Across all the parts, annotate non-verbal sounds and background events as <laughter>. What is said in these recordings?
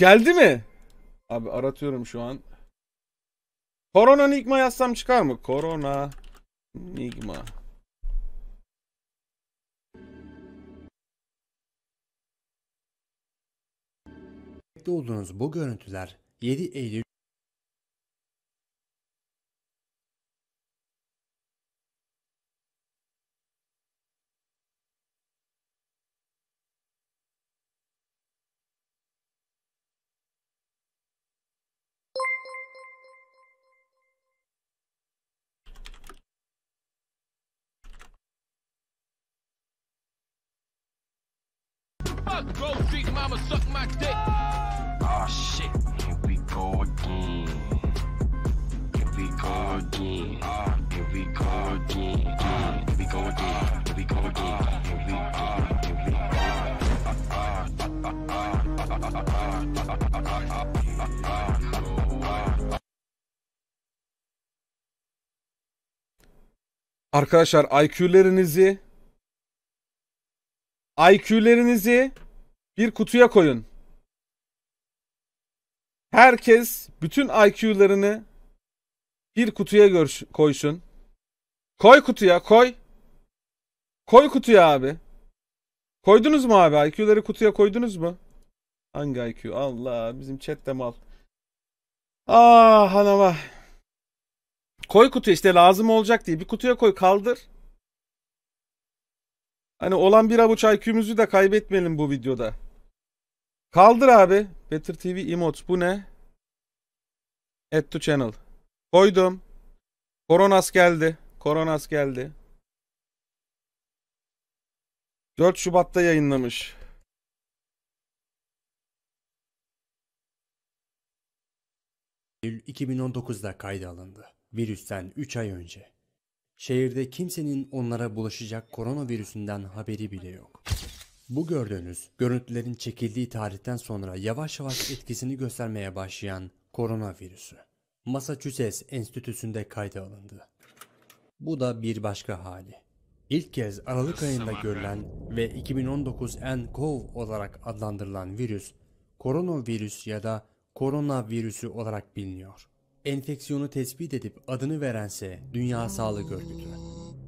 Geldi mi? Abi aratıyorum şu an. Korona Nigma yazsam çıkar mı? Korona Nigma. olduğunuz bu görüntüler 7 Eylül up Grove Street, mama suck my dick. Oh shit, here we go again. Here we go again. Ah, here we go again. Ah, here we go again. Ah, here we go again. Here we are. Here we are. Arkadaşlar IQ'lerinizi IQ'lerinizi bir kutuya koyun. Herkes bütün IQ'larını bir kutuya gör koysun. Koy kutuya koy. Koy kutuya abi. Koydunuz mu abi? IQ'ları kutuya koydunuz mu? Hangi IQ? Allah bizim chat de mal. Ah hanama. Koy kutuya işte lazım olacak diye. Bir kutuya koy kaldır. Hani olan bir avuç IQ'muzu da kaybetmeyelim bu videoda. Kaldır abi. Better TV emotes. Bu ne? Add to channel. Koydum. Koronas geldi. Koronas geldi. 4 Şubat'ta yayınlamış. Eylül 2019'da kayda alındı. Virüsten 3 ay önce. Şehirde kimsenin onlara bulaşacak koronavirüsünden haberi bile yok. Bu gördüğünüz görüntülerin çekildiği tarihten sonra yavaş yavaş etkisini göstermeye başlayan koronavirüsü. Massachusetts Enstitüsü'nde kayda alındı. Bu da bir başka hali. İlk kez Aralık ayında görülen ve 2019 nCoV olarak adlandırılan virüs, koronavirüs ya da koronavirüsü olarak biliniyor. Enfeksiyonu tespit edip adını verense Dünya Sağlık Örgütü.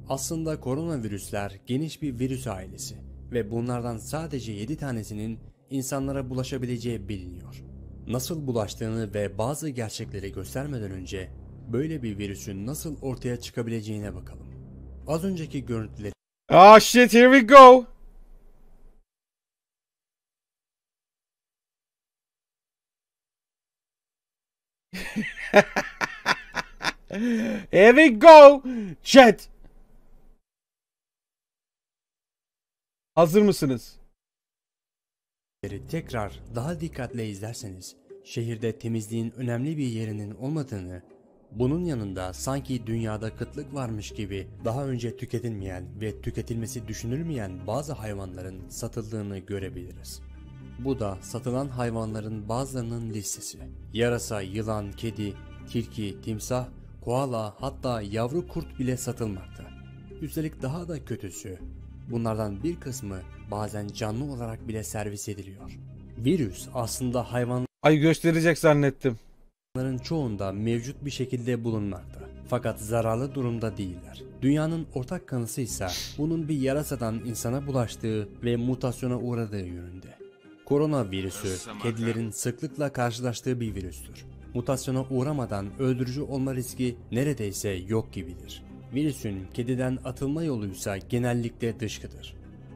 Aslında koronavirüsler geniş bir virüs ailesi ve bunlardan sadece 7 tanesinin insanlara bulaşabileceği biliniyor. Nasıl bulaştığını ve bazı gerçekleri göstermeden önce böyle bir virüsün nasıl ortaya çıkabileceğine bakalım. Az önceki görüntüleri... Ah oh shit here we go! <laughs> Here we go. Chat. Hazır mısınız? Tekrar daha dikkatle izlerseniz şehirde temizliğin önemli bir yerinin olmadığını, bunun yanında sanki dünyada kıtlık varmış gibi daha önce tüketilmeyen ve tüketilmesi düşünülmeyen bazı hayvanların satıldığını görebiliriz. Bu da satılan hayvanların bazılarının listesi. Yarasa, yılan, kedi, tilki, timsah, koala hatta yavru kurt bile satılmakta. Üstelik daha da kötüsü bunlardan bir kısmı bazen canlı olarak bile servis ediliyor. Virüs aslında hayvan Ay gösterecek zannettim. Bunların çoğunda mevcut bir şekilde bulunmakta. Fakat zararlı durumda değiller. Dünyanın ortak kanısı ise bunun bir yarasadan insana bulaştığı ve mutasyona uğradığı yönünde. Korona virüsü, kedilerin sıklıkla karşılaştığı bir virüstür. Mutasyona uğramadan öldürücü olma riski neredeyse yok gibidir. Virüsün kediden atılma yoluysa genellikle dışkıdır.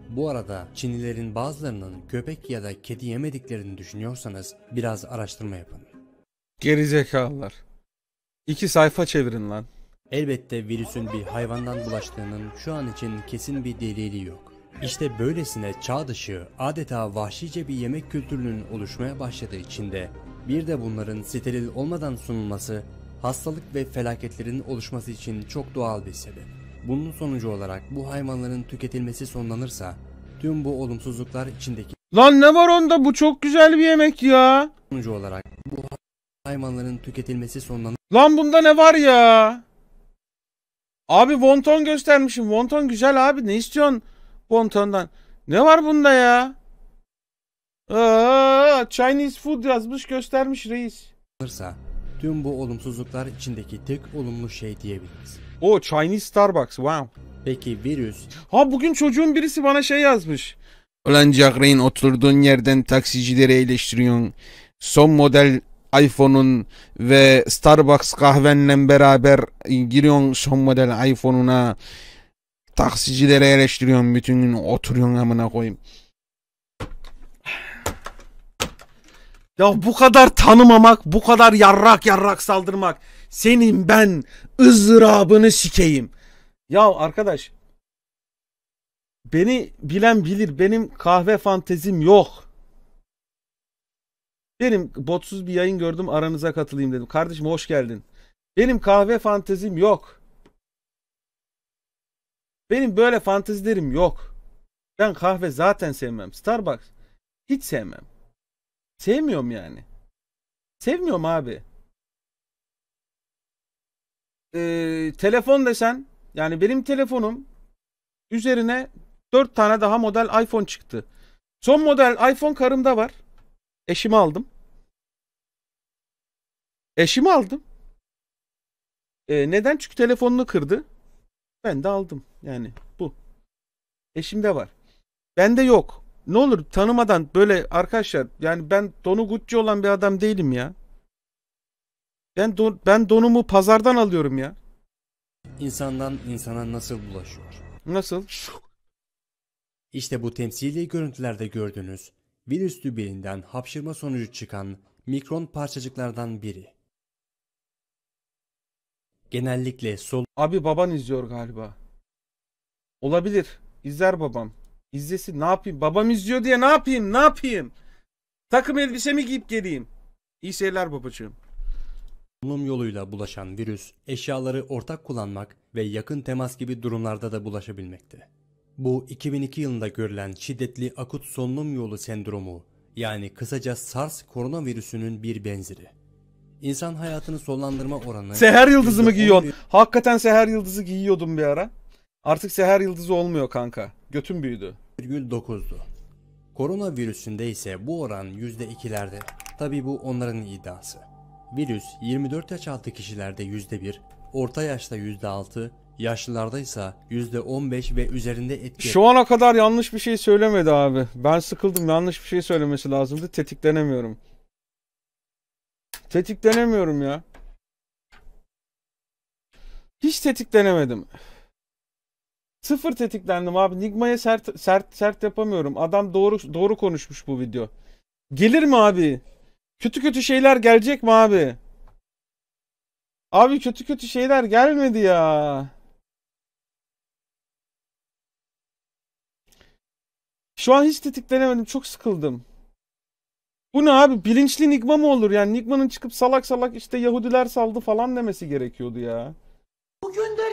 Bu arada Çinlilerin bazılarının köpek ya da kedi yemediklerini düşünüyorsanız biraz araştırma yapın. Gerizekalılar. İki sayfa çevirin lan. Elbette virüsün bir hayvandan bulaştığının şu an için kesin bir delili yok. İşte böylesine çağ dışı, adeta vahşice bir yemek kültürünün oluşmaya başladığı Çin'de, bir de bunların steril olmadan sunulması, hastalık ve felaketlerin oluşması için çok doğal bir sebep. Bunun sonucu olarak bu hayvanların tüketilmesi sonlanırsa, tüm bu olumsuzluklar içindeki... Lan ne var onda? Bu çok güzel bir yemek ya. Sonucu olarak bu hayvanların tüketilmesi sonlanır... Lan bunda ne var ya? Abi wonton göstermişim. Wonton güzel abi. Ne istiyorsun? Ponton'dan Ne var bunda ya? Aa, Chinese food yazmış göstermiş reis. Alırsa tüm bu olumsuzluklar içindeki tek olumlu şey diyebiliriz. O Chinese Starbucks wow. Peki virüs? Ha bugün çocuğun birisi bana şey yazmış. Ulan Cagrein oturduğun yerden taksicileri eleştiriyorsun. Son model iPhone'un ve Starbucks kahvenle beraber giriyorsun son model iPhone'una. Taksicilere eleştiriyorsun bütün gün oturuyorsun amına koyayım. Ya bu kadar tanımamak, bu kadar yarrak yarrak saldırmak. Senin ben ızdırabını sikeyim. Ya arkadaş beni bilen bilir. Benim kahve fantezim yok. Benim botsuz bir yayın gördüm aranıza katılayım dedim. Kardeşim hoş geldin. Benim kahve fantezim yok. Benim böyle fantezilerim yok. Ben kahve zaten sevmem. Starbucks hiç sevmem. Sevmiyorum yani. Sevmiyorum abi. Ee, telefon desen yani benim telefonum üzerine 4 tane daha model iPhone çıktı. Son model iPhone karımda var. Eşimi aldım. Eşimi aldım. Ee, neden? Çünkü telefonunu kırdı. Ben de aldım. Yani bu. Eşimde var. Bende yok. Ne olur tanımadan böyle arkadaşlar yani ben donu Gucci olan bir adam değilim ya. Ben don, ben donumu pazardan alıyorum ya. İnsandan insana nasıl bulaşıyor? Nasıl? İşte bu temsili görüntülerde gördüğünüz virüs birinden hapşırma sonucu çıkan mikron parçacıklardan biri genellikle sol Abi baban izliyor galiba. Olabilir. İzler babam. İzlesin. Ne yapayım? Babam izliyor diye ne yapayım? Ne yapayım? Takım elbisemi giyip geleyim. İyi şeyler babacığım. solunum yoluyla bulaşan virüs eşyaları ortak kullanmak ve yakın temas gibi durumlarda da bulaşabilmekte. Bu 2002 yılında görülen şiddetli akut solunum yolu sendromu yani kısaca SARS koronavirüsünün bir benzeri. İnsan hayatını sonlandırma oranı... Seher yıldızı mı giyiyorsun? Hakikaten seher yıldızı giyiyordum bir ara. Artık seher yıldızı olmuyor kanka. Götüm büyüdü. %9'du. Korona virüsünde ise bu oran %2'lerde. Tabi bu onların iddiası. Virüs 24 yaş altı kişilerde %1, orta yaşta %6, yaşlılarda ise %15 ve üzerinde etki. Şu ana kadar yanlış bir şey söylemedi abi. Ben sıkıldım yanlış bir şey söylemesi lazımdı tetiklenemiyorum. Tetiklenemiyorum ya. Hiç tetiklenemedim. Sıfır tetiklendim abi. Nigma'ya sert sert sert yapamıyorum. Adam doğru doğru konuşmuş bu video. Gelir mi abi? Kötü kötü şeyler gelecek mi abi? Abi kötü kötü şeyler gelmedi ya. Şu an hiç tetiklenemedim. Çok sıkıldım. Bu ne abi? Bilinçli Nigma mı olur? Yani Nigma'nın çıkıp salak salak işte Yahudiler saldı falan demesi gerekiyordu ya. Bugün de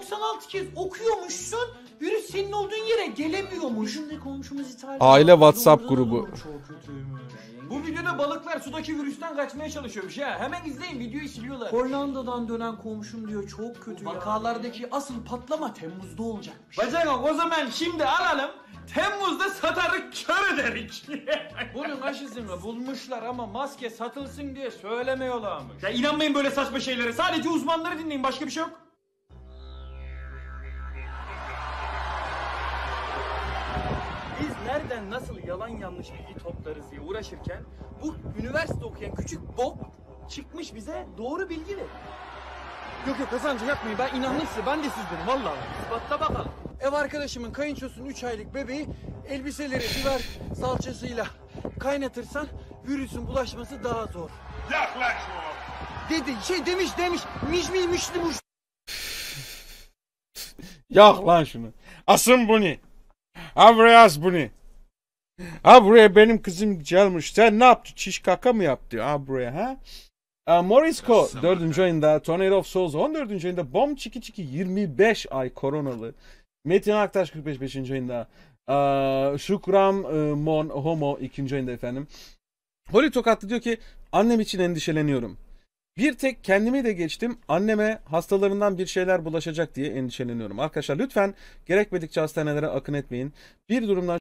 96 kez okuyormuşsun. Virüs senin olduğun yere gelemiyormuş. Bizim de komşumuz İtalya'da. Aile WhatsApp grubu. Çok kötüymüş. Bu videoda balıklar sudaki virüsten kaçmaya çalışıyormuş ha. Hemen izleyin videoyu siliyorlar. Hollanda'dan dönen komşum diyor çok kötü. Vakalardaki asıl patlama Temmuz'da olacakmış. Bacak o zaman şimdi alalım. Temmuz'da satarık kör ederik. <laughs> Bunun aşısını bulmuşlar ama maske satılsın diye söylemiyorlarmış. Ya inanmayın böyle saçma şeylere. Sadece uzmanları dinleyin başka bir şey yok. nereden nasıl yalan yanlış bilgi toplarız diye uğraşırken bu üniversite okuyan küçük Bob çıkmış bize doğru bilgi veriyor. Yok yok kazancı yapmayın ben inandım size ben de sizdenim valla. İspatla bakalım. Ev arkadaşımın kayınçosunun 3 aylık bebeği elbiseleri biber salçasıyla kaynatırsan virüsün bulaşması daha zor. Yaklaşma. Dedi şey demiş demiş miş miş mişli muş. Yak lan şunu. Asın bunu. Ha buraya yaz bunu. Ha buraya benim kızım gelmiş. Sen ne yaptı? Çiş kaka mı yaptı? Ha buraya ha? Uh, Morisco 4. ayında, Tornado of Souls 14. ayında, Bom Çiki Çiki 25 ay koronalı. Metin Aktaş 45. 5. ayında, uh, Şukram uh, e, Mon Homo 2. ayında efendim. Holy Tokatlı diyor ki annem için endişeleniyorum. Bir tek kendimi de geçtim. Anneme hastalarından bir şeyler bulaşacak diye endişeleniyorum. Arkadaşlar lütfen gerekmedikçe hastanelere akın etmeyin. Bir durumdan